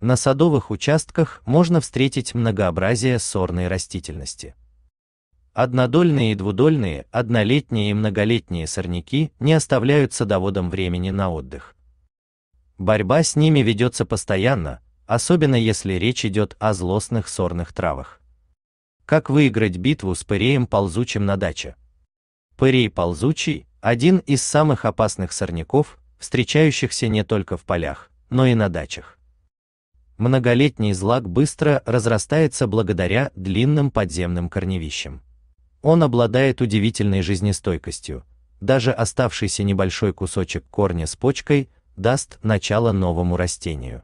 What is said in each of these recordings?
На садовых участках можно встретить многообразие сорной растительности. Однодольные и двудольные, однолетние и многолетние сорняки не оставляют садоводам времени на отдых. Борьба с ними ведется постоянно, особенно если речь идет о злостных сорных травах. Как выиграть битву с пыреем ползучим на даче? Пырей ползучий – один из самых опасных сорняков, встречающихся не только в полях, но и на дачах многолетний злак быстро разрастается благодаря длинным подземным корневищам. Он обладает удивительной жизнестойкостью. Даже оставшийся небольшой кусочек корня с почкой даст начало новому растению.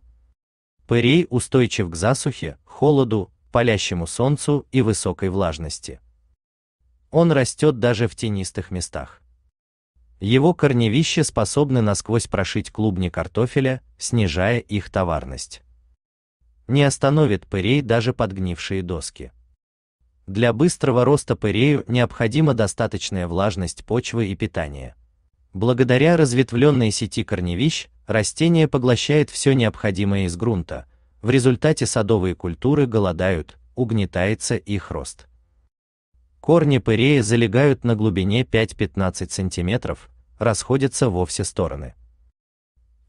Пырей устойчив к засухе, холоду, палящему солнцу и высокой влажности. Он растет даже в тенистых местах. Его корневища способны насквозь прошить клубни картофеля, снижая их товарность. Не остановит пырей даже подгнившие доски. Для быстрого роста пырею необходима достаточная влажность почвы и питание. Благодаря разветвленной сети корневищ, растение поглощает все необходимое из грунта, в результате садовые культуры голодают, угнетается их рост. Корни пырея залегают на глубине 5-15 см, расходятся во все стороны.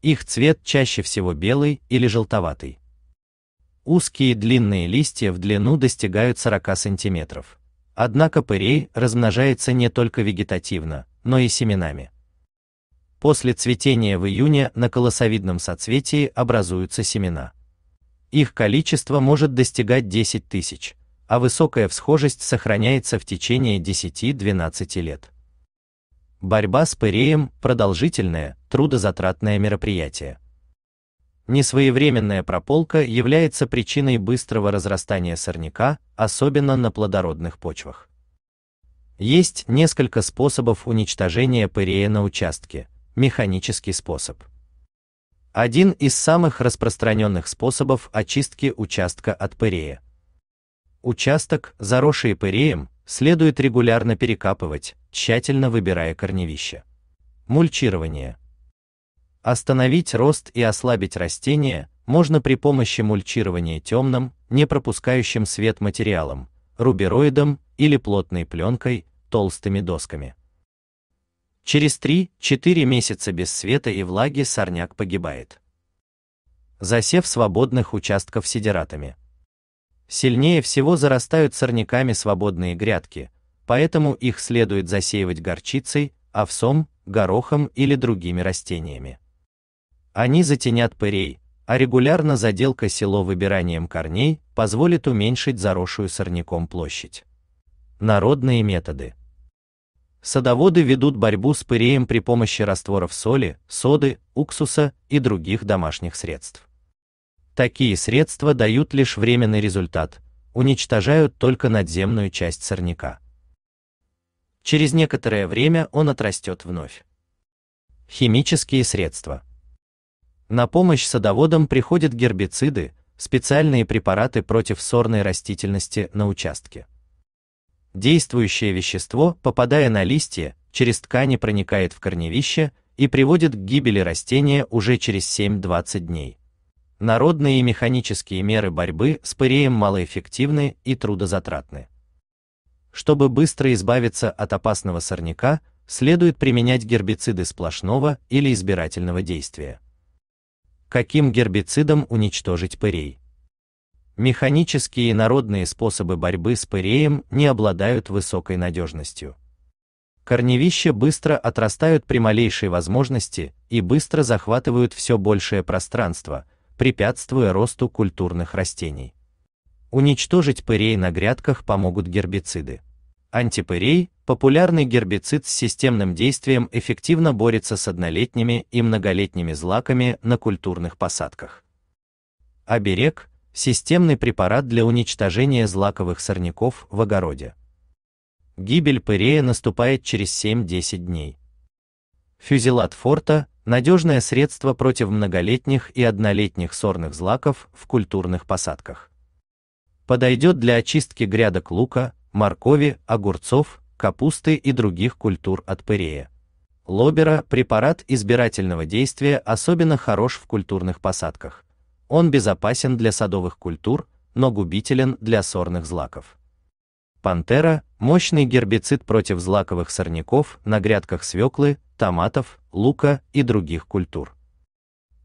Их цвет чаще всего белый или желтоватый. Узкие длинные листья в длину достигают 40 см. Однако пырей размножается не только вегетативно, но и семенами. После цветения в июне на колосовидном соцветии образуются семена. Их количество может достигать 10 тысяч, а высокая всхожесть сохраняется в течение 10-12 лет. Борьба с пыреем – продолжительное, трудозатратное мероприятие Несвоевременная прополка является причиной быстрого разрастания сорняка, особенно на плодородных почвах. Есть несколько способов уничтожения пырея на участке. Механический способ. Один из самых распространенных способов очистки участка от пырея. Участок, заросший пыреем, следует регулярно перекапывать, тщательно выбирая корневища. Мульчирование – Остановить рост и ослабить растения можно при помощи мульчирования темным, не пропускающим свет материалом, рубероидом или плотной пленкой, толстыми досками. Через 3-4 месяца без света и влаги сорняк погибает. Засев свободных участков сидератами. Сильнее всего зарастают сорняками свободные грядки, поэтому их следует засеивать горчицей, овсом, горохом или другими растениями. Они затенят пырей, а регулярно заделка село выбиранием корней позволит уменьшить заросшую сорняком площадь. Народные методы. Садоводы ведут борьбу с пыреем при помощи растворов соли, соды, уксуса и других домашних средств. Такие средства дают лишь временный результат, уничтожают только надземную часть сорняка. Через некоторое время он отрастет вновь. Химические средства. На помощь садоводам приходят гербициды, специальные препараты против сорной растительности на участке. Действующее вещество, попадая на листья, через ткани проникает в корневище и приводит к гибели растения уже через 7-20 дней. Народные и механические меры борьбы с пыреем малоэффективны и трудозатратны. Чтобы быстро избавиться от опасного сорняка, следует применять гербициды сплошного или избирательного действия. Каким гербицидом уничтожить пырей? Механические и народные способы борьбы с пыреем не обладают высокой надежностью. Корневища быстро отрастают при малейшей возможности и быстро захватывают все большее пространство, препятствуя росту культурных растений. Уничтожить пырей на грядках помогут гербициды. Антипырей, популярный гербицид с системным действием, эффективно борется с однолетними и многолетними злаками на культурных посадках. Оберег – системный препарат для уничтожения злаковых сорняков в огороде. Гибель пырея наступает через 7-10 дней. Фюзелат форта – надежное средство против многолетних и однолетних сорных злаков в культурных посадках. Подойдет для очистки грядок лука, моркови, огурцов, капусты и других культур от пырея. Лобера препарат избирательного действия особенно хорош в культурных посадках. Он безопасен для садовых культур, но губителен для сорных злаков. Пантера мощный гербицид против злаковых сорняков на грядках свеклы, томатов, лука и других культур.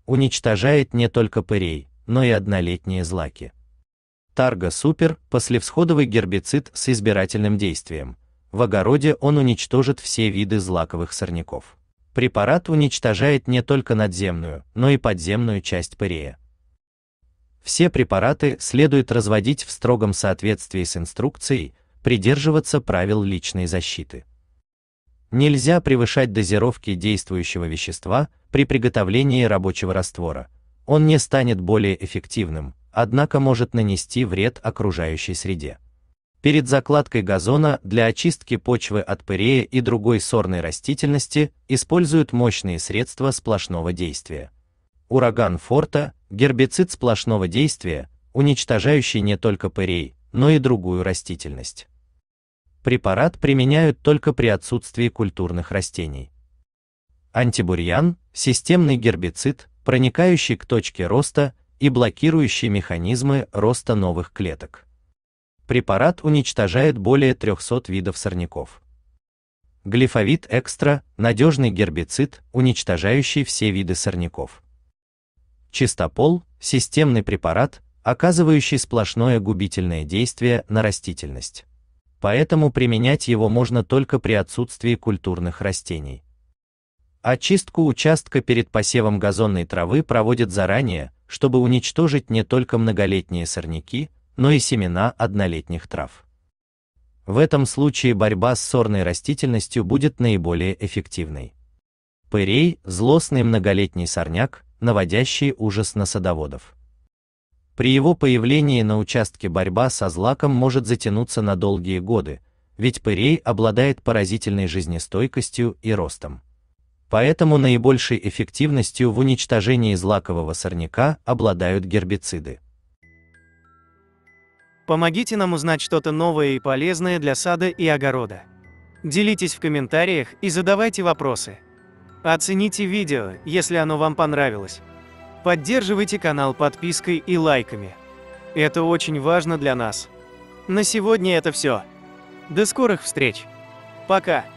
Уничтожает не только пырей, но и однолетние злаки. Старго Супер послевсходовый гербицид с избирательным действием. В огороде он уничтожит все виды злаковых сорняков. Препарат уничтожает не только надземную, но и подземную часть пырея. Все препараты следует разводить в строгом соответствии с инструкцией, придерживаться правил личной защиты. Нельзя превышать дозировки действующего вещества при приготовлении рабочего раствора. Он не станет более эффективным, однако может нанести вред окружающей среде. Перед закладкой газона для очистки почвы от пырея и другой сорной растительности используют мощные средства сплошного действия. Ураган Форта – гербицид сплошного действия, уничтожающий не только пырей, но и другую растительность. Препарат применяют только при отсутствии культурных растений. Антибурьян – системный гербицид, проникающий к точке роста и блокирующие механизмы роста новых клеток. Препарат уничтожает более 300 видов сорняков. Глифовид экстра – надежный гербицид, уничтожающий все виды сорняков. Чистопол – системный препарат, оказывающий сплошное губительное действие на растительность. Поэтому применять его можно только при отсутствии культурных растений. Очистку участка перед посевом газонной травы проводят заранее, чтобы уничтожить не только многолетние сорняки, но и семена однолетних трав. В этом случае борьба с сорной растительностью будет наиболее эффективной. Пырей – злостный многолетний сорняк, наводящий ужас на садоводов. При его появлении на участке борьба со злаком может затянуться на долгие годы, ведь пырей обладает поразительной жизнестойкостью и ростом. Поэтому наибольшей эффективностью в уничтожении злакового сорняка обладают гербициды. Помогите нам узнать что-то новое и полезное для сада и огорода. Делитесь в комментариях и задавайте вопросы. Оцените видео, если оно вам понравилось. Поддерживайте канал подпиской и лайками. Это очень важно для нас. На сегодня это все. До скорых встреч. Пока.